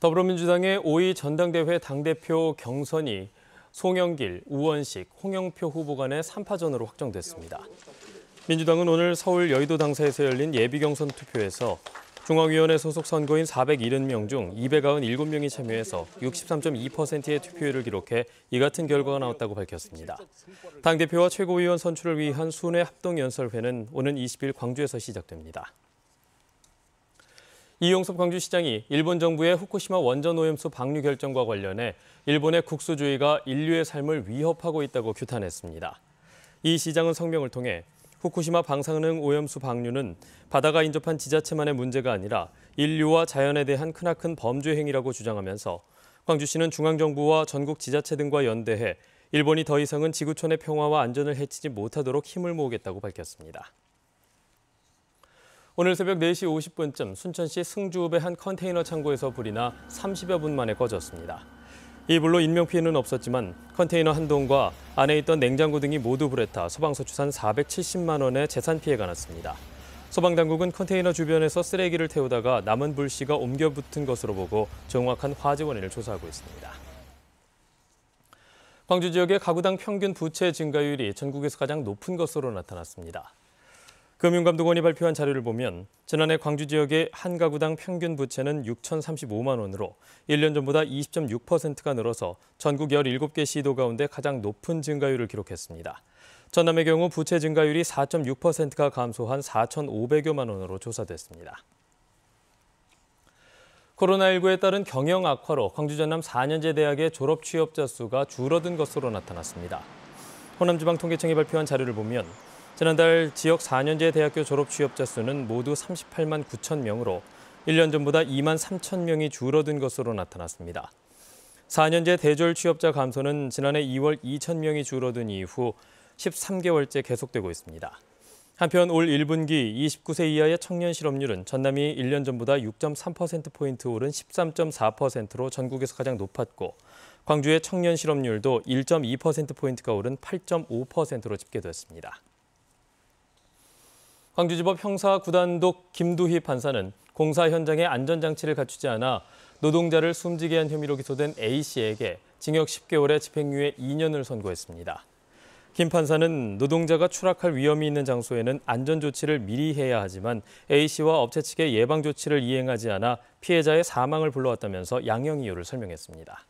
더불어민주당의 5위 전당대회 당대표 경선이 송영길, 우원식, 홍영표 후보 간의 3파전으로 확정됐습니다. 민주당은 오늘 서울 여의도 당사에서 열린 예비경선 투표에서 중앙위원회 소속 선거인 470명 중 297명이 참여해서 63.2%의 투표율을 기록해 이 같은 결과가 나왔다고 밝혔습니다. 당대표와 최고위원 선출을 위한 순회 합동연설회는 오는 20일 광주에서 시작됩니다. 이용섭 광주시장이 일본 정부의 후쿠시마 원전 오염수 방류 결정과 관련해 일본의 국수주의가 인류의 삶을 위협하고 있다고 규탄했습니다. 이 시장은 성명을 통해 후쿠시마 방사능 오염수 방류는 바다가 인접한 지자체만의 문제가 아니라 인류와 자연에 대한 크나큰 범죄 행위라고 주장하면서 광주시는 중앙정부와 전국 지자체 등과 연대해 일본이 더 이상은 지구촌의 평화와 안전을 해치지 못하도록 힘을 모으겠다고 밝혔습니다. 오늘 새벽 4시 50분쯤 순천시 승주읍의 한 컨테이너 창고에서 불이 나 30여 분 만에 꺼졌습니다. 이 불로 인명피해는 없었지만 컨테이너 한 동과 안에 있던 냉장고 등이 모두 불에 타 소방서추산 470만 원의 재산 피해가 났습니다. 소방당국은 컨테이너 주변에서 쓰레기를 태우다가 남은 불씨가 옮겨 붙은 것으로 보고 정확한 화재 원인을 조사하고 있습니다. 광주 지역의 가구당 평균 부채 증가율이 전국에서 가장 높은 것으로 나타났습니다. 금융감독원이 발표한 자료를 보면 지난해 광주 지역의 한 가구당 평균 부채는 6,035만 원으로 1년 전보다 20.6%가 늘어서 전국 17개 시도 가운데 가장 높은 증가율을 기록했습니다. 전남의 경우 부채 증가율이 4.6%가 감소한 4,500여만 원으로 조사됐습니다. 코로나19에 따른 경영 악화로 광주 전남 4년제 대학의 졸업 취업자 수가 줄어든 것으로 나타났습니다. 호남지방통계청이 발표한 자료를 보면 지난달 지역 4년제 대학교 졸업 취업자 수는 모두 38만 9천 명으로 1년 전보다 2만 3천 명이 줄어든 것으로 나타났습니다. 4년제 대졸 취업자 감소는 지난해 2월 2천 명이 줄어든 이후 13개월째 계속되고 있습니다. 한편 올 1분기 29세 이하의 청년 실업률은 전남이 1년 전보다 6.3%포인트 오른 13.4%로 전국에서 가장 높았고 광주의 청년 실업률도 1.2%포인트가 오른 8.5%로 집계됐습니다. 광주지법 형사 구단독 김두희 판사는 공사 현장에 안전장치를 갖추지 않아 노동자를 숨지게 한 혐의로 기소된 A씨에게 징역 10개월에 집행유예 2년을 선고했습니다. 김 판사는 노동자가 추락할 위험이 있는 장소에는 안전조치를 미리 해야 하지만 A씨와 업체 측의 예방조치를 이행하지 않아 피해자의 사망을 불러왔다면서 양형 이유를 설명했습니다.